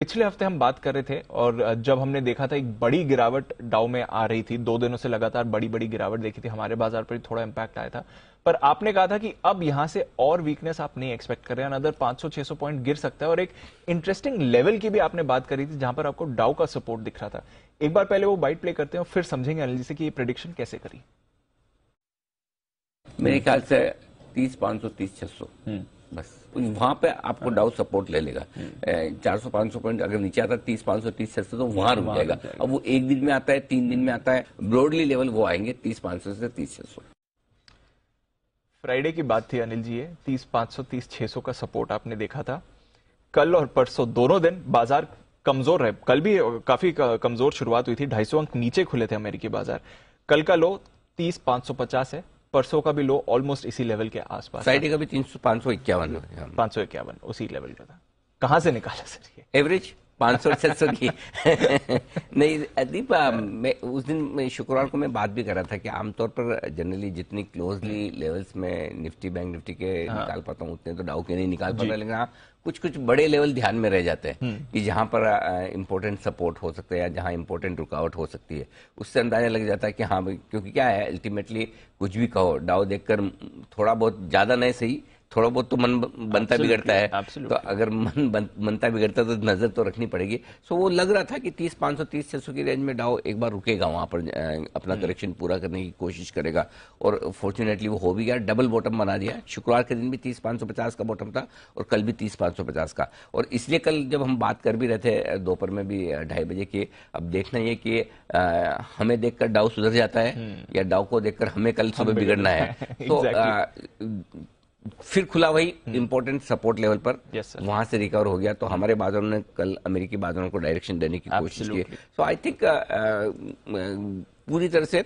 पिछले हफ्ते हम बात कर रहे थे और जब हमने देखा था एक बड़ी गिरावट डाउ में आ रही थी दो दिनों से लगातार बड़ी बड़ी गिरावट देखी थी हमारे बाजार पर थोड़ा इंपैक्ट आया था पर आपने कहा था कि अब यहां से और वीकनेस आप नहीं एक्सपेक्ट कर रहे हैं अनदर 500-600 पॉइंट गिर सकता है और एक इंटरेस्टिंग लेवल की भी आपने बात करी थी जहां पर आपको डाउ का सपोर्ट दिख रहा था एक बार पहले वो बाइट प्ले करते हैं और फिर समझेंगे अनिल जी कि ये प्रिडिक्शन कैसे करी मेरे ख्याल से तीस पांच सौ तीस छह सौ हम्म। बस वहां पे आपको डाउ सपोर्ट ले लेगा चार सौ पांच सौ पॉइंट अगर नीचे आता है तीस पांच सौ तीस छह तो वहां रुक जाएगा अब वो एक दिन में आता है तीन दिन में आता है ब्रॉडली लेवल वो आएंगे तीस पांच सौ से तीस छह सौ फ्राइडे की बात थी अनिल जी ये तीस पांच सौ तीस छह सौ का सपोर्ट आपने देखा था कल और परसों दोनों दिन बाजार कमजोर है कल भी काफी कमजोर शुरुआत हुई थी ढाई अंक नीचे खुले थे अमेरिकी बाजार कल का लो तीस पांच सौ पचास है परसों का भी लो ऑलमोस्ट इसी लेवल के आसपास फ्राइडे का भी तीन सौ पांच सौ इक्यावन हाँ, हाँ। पांच सौ इक्यावन उसी लेवल का था कहां से निकाला सर ये एवरेज पाँच सौ छह सौ की नहीं दीप मैं उस दिन मैं शुक्रवार को मैं बात भी कर रहा था कि आमतौर पर जनरली जितनी क्लोजली लेवल्स में निफ्टी बैंक निफ्टी के हाँ। निकाल पाता हूँ उतने तो डाउ के नहीं निकाल पाता लेकिन हाँ कुछ कुछ बड़े लेवल ध्यान में रह जाते हैं हम्म। कि जहाँ पर इम्पोर्टेंट सपोर्ट हो सकता है या जहाँ इम्पोर्टेंट रुकावट हो सकती है उससे अंदाजा लग जाता है कि हाँ क्योंकि क्या है अल्टीमेटली कुछ भी कहो डाउ देखकर थोड़ा बहुत ज़्यादा नहीं सही थोड़ा बहुत तो मन बनता बिगड़ता है तो अगर मन बनता बिगड़ता तो नजर तो रखनी पड़ेगी सो वो लग रहा था कि तीस पांच सौ तीस छह सौ की रेंज में डाओ एक बार रुकेगा वहां पर अपना करेक्शन hmm. पूरा करने की कोशिश करेगा और फॉर्चुनेटली वो हो भी गया डबल बॉटम बना दिया शुक्रवार के दिन भी तीस पांच सौ पचास का बॉटम था और कल भी तीस पांच सौ पचास का और इसलिए कल जब हम बात कर भी रहे थे दोपहर में भी ढाई बजे की अब देखना ये कि हमें देखकर डाउ सुधर जाता है hmm. या डाउ को देखकर हमें कल सुबह बिगड़ना है तो फिर खुला वही इम्पोर्टेंट सपोर्ट लेवल पर yes, वहां से रिकवर हो गया तो हम्म। हमारे बाजारों ने कल अमेरिकी बाजारों को डायरेक्शन देने की कोशिश की सो आई थिंक पूरी तरह से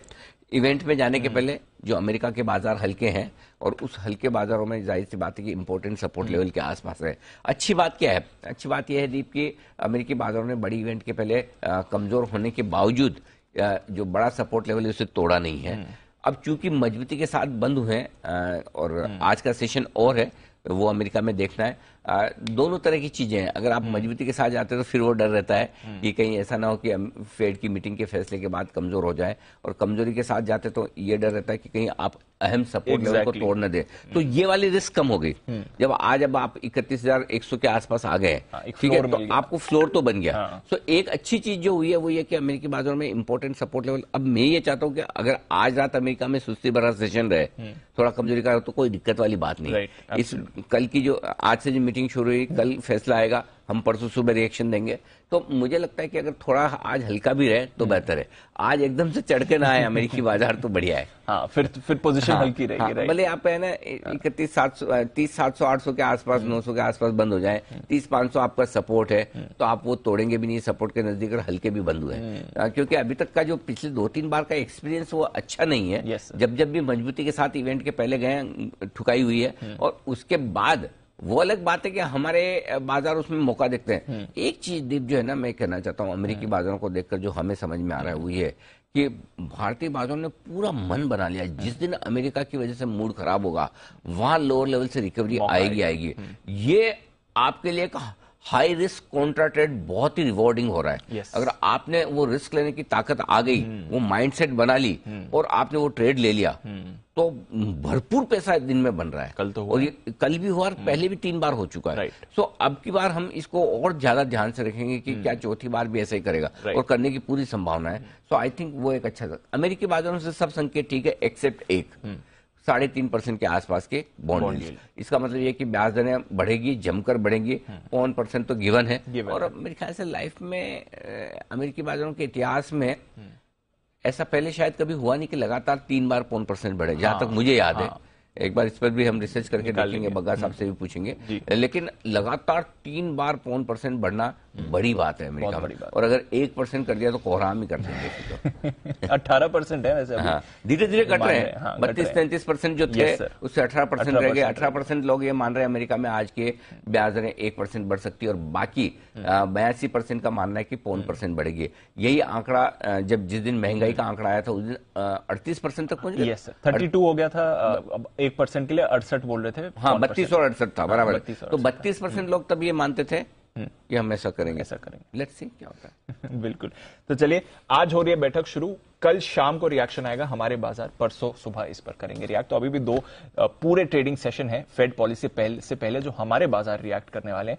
इवेंट में जाने के हम्म। पहले जो अमेरिका के बाजार हल्के हैं और उस हल्के बाजारों में जाहिर सी बात है कि इम्पोर्टेंट सपोर्ट लेवल के आसपास है अच्छी बात क्या है अच्छी बात यह है दीप कि अमेरिकी बाजारों ने बड़ी इवेंट के पहले uh, कमज़ोर होने के बावजूद uh, जो बड़ा सपोर्ट लेवल है उसे तोड़ा नहीं है हम्म। अब चूंकि मजबूती के साथ बंद हुए हैं और हम्म। आज का सेशन और है वो अमेरिका में देखना है आ, दोनों तरह की चीजें हैं अगर आप हम्म। मजबूती के साथ जाते हैं तो फिर वो डर रहता है हम्म। कि कहीं ऐसा ना हो कि फेड की मीटिंग के फैसले के बाद कमजोर हो जाए और कमजोरी के साथ जाते तो ये डर रहता है कि कहीं आप अहम सपोर्ट exactly. लेवल को तोड़ने दे हम्म। तो ये वाली रिस्क कम हो गई हम्म। जब आज अब आप इकतीस हजार एक सौ के आसपास आ गए हाँ, ठीक है तो आपको फ्लोर तो बन गया तो तो एक अच्छी चीज जो हुई है वो ये कि अमेरिकी बाजार में इंपोर्टेंट सपोर्ट लेवल अब मैं ये चाहता हूँ कि अगर आज रात अमेरिका में सुस्ती भरा सेशन रहे हम्म। थोड़ा कमजोरी का तो कोई दिक्कत वाली बात नहीं इस कल की जो आज से जो मीटिंग शुरू हुई कल फैसला आएगा हम परसों सुबह रिएक्शन देंगे तो मुझे लगता है कि अगर थोड़ा आज हल्का भी रहे तो हम्म। बेहतर है आज एकदम से चढ़ के ना आए अमेरिकी बाजार तो बढ़िया है हाँ फिर फिर पोजीशन हाँ, हल्की रहेगी हाँ, भले आप है ना हाँ। इकतीस सात सौ तीस सात सौ आठ सौ के आसपास हम्म। नौ सौ के आसपास बंद हो जाए हम्म। तीस पांच सौ आपका सपोर्ट है तो आप वो तोड़ेंगे भी नहीं सपोर्ट के नजदीक और हल्के भी बंद हुए क्योंकि अभी तक का जो पिछले दो तीन बार का एक्सपीरियंस वो अच्छा नहीं है जब जब भी मजबूती के साथ इवेंट के पहले गए ठुकाई हुई है और उसके बाद वो अलग बात है कि हमारे बाजार उसमें मौका देखते हैं हम्म। एक चीज दीप जो है ना मैं कहना चाहता हूँ अमेरिकी हम्म। बाजारों को देखकर जो हमें समझ में आ रहा है वो है कि भारतीय बाजारों ने पूरा मन बना लिया हम्म। जिस दिन अमेरिका की वजह से मूड खराब होगा वहां लोअर लेवल से रिकवरी आएगी आएगी ये आपके लिए एक हाई रिस्क कॉन्ट्रा ट्रेड बहुत ही रिवॉर्डिंग हो रहा है yes. अगर आपने वो रिस्क लेने की ताकत आ गई वो माइंडसेट बना ली और आपने वो ट्रेड ले लिया तो भरपूर पैसा दिन में बन रहा है कल तो हुआ और ये कल भी हुआ और हम्म। पहले भी तीन बार हो चुका है सो अब की बार हम इसको और ज्यादा ध्यान से रखेंगे कि क्या हम्म। चौथी बार भी ऐसा ही करेगा और करने की पूरी संभावना है सो आई थिंक वो एक अच्छा अमेरिकी बाजारों से सब संकेत ठीक है एक्सेप्ट एक हम्म। साढ़े तीन परसेंट के आसपास के बॉन्ड इसका मतलब ये कि ब्याज दरें बढ़ेगी जमकर बढ़ेंगी पौन परसेंट तो गिवन है और मेरे ख्याल से लाइफ में अमेरिकी बाजारों के इतिहास में ऐसा पहले शायद कभी हुआ नहीं कि लगातार तीन बार पौन परसेंट बढ़े जहां हाँ, तक मुझे याद है हाँ। एक बार इस पर भी हम रिसर्च करके देखेंगे बग्गा साहब हम्म। से भी पूछेंगे लेकिन लगातार तीन बार पौन परसेंट बढ़ना हम्म। बड़ी बात है अमेरिका बड़ी बात और अगर एक परसेंट कर दिया तो कोहराम ही कर देंगे अठारह परसेंट है वैसे हाँ धीरे धीरे कट रहे हैं हाँ, बत्तीस तैंतीस परसेंट जो थे उससे अठारह परसेंट रह गए अठारह परसेंट लोग ये मान रहे हैं अमेरिका में आज के ब्याज दरें एक परसेंट बढ़ सकती है और बाकी हम्म। बयासी परसेंट का मानना है कि पौन परसेंट हम्म। बढ़ेगी यही आंकड़ा जब जिस दिन महंगाई का आंकड़ा आया था उस दिन अड़तीस परसेंट तक पहुंच गया थर्टी टू हो गया था एक परसेंट के लिए अड़सठ बोल रहे थे हाँ बत्तीस और अड़सठ था हाँ, बराबर तो बत्तीस परसेंट लोग तब ये मानते थे कि हम ऐसा करेंगे ऐसा करेंगे लेट्स सी क्या होता है बिल्कुल तो चलिए आज हो रही है बैठक शुरू कल शाम को रिएक्शन आएगा हमारे बाजार परसों सुबह इस पर करेंगे रिएक्ट तो अभी भी दो पूरे ट्रेडिंग सेशन है फेड पॉलिसी पहले से पहले जो हमारे बाजार रिएक्ट करने वाले हैं